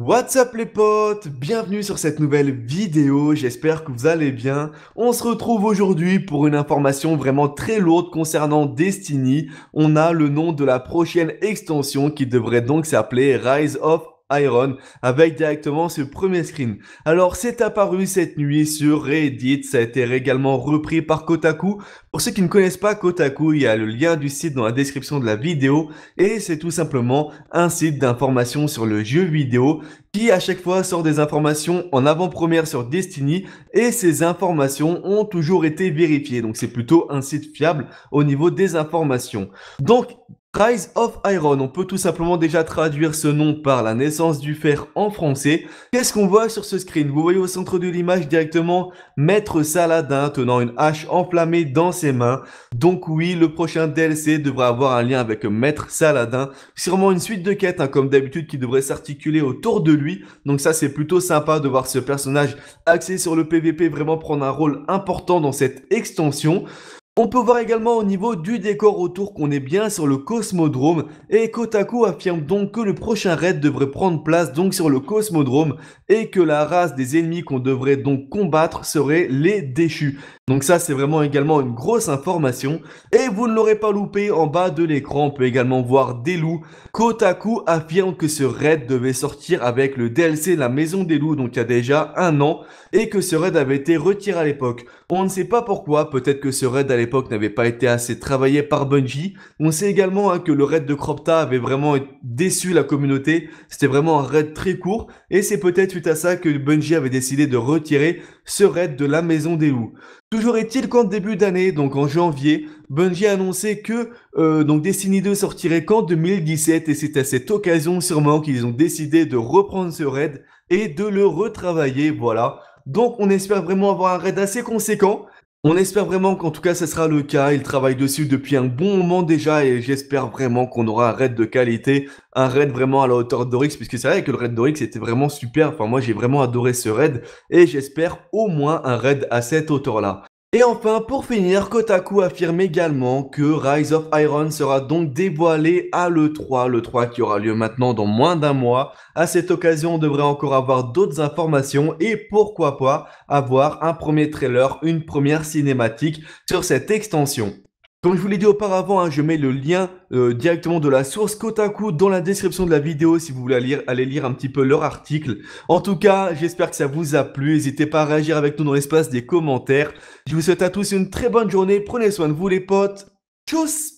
What's up les potes Bienvenue sur cette nouvelle vidéo, j'espère que vous allez bien. On se retrouve aujourd'hui pour une information vraiment très lourde concernant Destiny. On a le nom de la prochaine extension qui devrait donc s'appeler Rise of Iron avec directement ce premier screen. Alors c'est apparu cette nuit sur Reddit, ça a été également repris par Kotaku. Pour ceux qui ne connaissent pas Kotaku, il y a le lien du site dans la description de la vidéo et c'est tout simplement un site d'information sur le jeu vidéo qui à chaque fois sort des informations en avant-première sur Destiny et ces informations ont toujours été vérifiées. Donc c'est plutôt un site fiable au niveau des informations. Donc Rise of Iron, on peut tout simplement déjà traduire ce nom par la naissance du fer en français. Qu'est-ce qu'on voit sur ce screen Vous voyez au centre de l'image directement Maître Saladin tenant une hache enflammée dans ses mains. Donc oui, le prochain DLC devrait avoir un lien avec Maître Saladin. Sûrement une suite de quêtes, hein, comme d'habitude, qui devrait s'articuler autour de lui. Donc ça, c'est plutôt sympa de voir ce personnage axé sur le PVP vraiment prendre un rôle important dans cette extension. On peut voir également au niveau du décor autour qu'on est bien sur le Cosmodrome et Kotaku affirme donc que le prochain raid devrait prendre place donc sur le Cosmodrome et que la race des ennemis qu'on devrait donc combattre serait les déchus. Donc ça, c'est vraiment également une grosse information. Et vous ne l'aurez pas loupé, en bas de l'écran, on peut également voir des loups. Kotaku affirme que ce raid devait sortir avec le DLC La Maison des Loups, donc il y a déjà un an, et que ce raid avait été retiré à l'époque. On ne sait pas pourquoi, peut-être que ce raid à l'époque n'avait pas été assez travaillé par Bungie. On sait également hein, que le raid de Cropta avait vraiment déçu la communauté. C'était vraiment un raid très court, et c'est peut-être suite à ça que Bungie avait décidé de retirer ce raid de La Maison des Loups. Toujours est-il qu'en début d'année, donc en janvier, Bungie a annoncé que euh, donc Destiny 2 sortirait qu'en 2017 et c'est à cette occasion sûrement qu'ils ont décidé de reprendre ce raid et de le retravailler, voilà. Donc on espère vraiment avoir un raid assez conséquent. On espère vraiment qu'en tout cas ce sera le cas, ils travaillent dessus depuis un bon moment déjà et j'espère vraiment qu'on aura un raid de qualité, un raid vraiment à la hauteur d'Orix puisque c'est vrai que le raid d'Orix était vraiment super, enfin moi j'ai vraiment adoré ce raid et j'espère au moins un raid à cette hauteur là. Et enfin, pour finir, Kotaku affirme également que Rise of Iron sera donc dévoilé à l'E3, l'E3 qui aura lieu maintenant dans moins d'un mois. À cette occasion, on devrait encore avoir d'autres informations et pourquoi pas avoir un premier trailer, une première cinématique sur cette extension. Comme je vous l'ai dit auparavant, hein, je mets le lien euh, directement de la source côte à dans la description de la vidéo si vous voulez aller lire un petit peu leur article. En tout cas, j'espère que ça vous a plu. N'hésitez pas à réagir avec nous dans l'espace des commentaires. Je vous souhaite à tous une très bonne journée. Prenez soin de vous les potes. Tchuss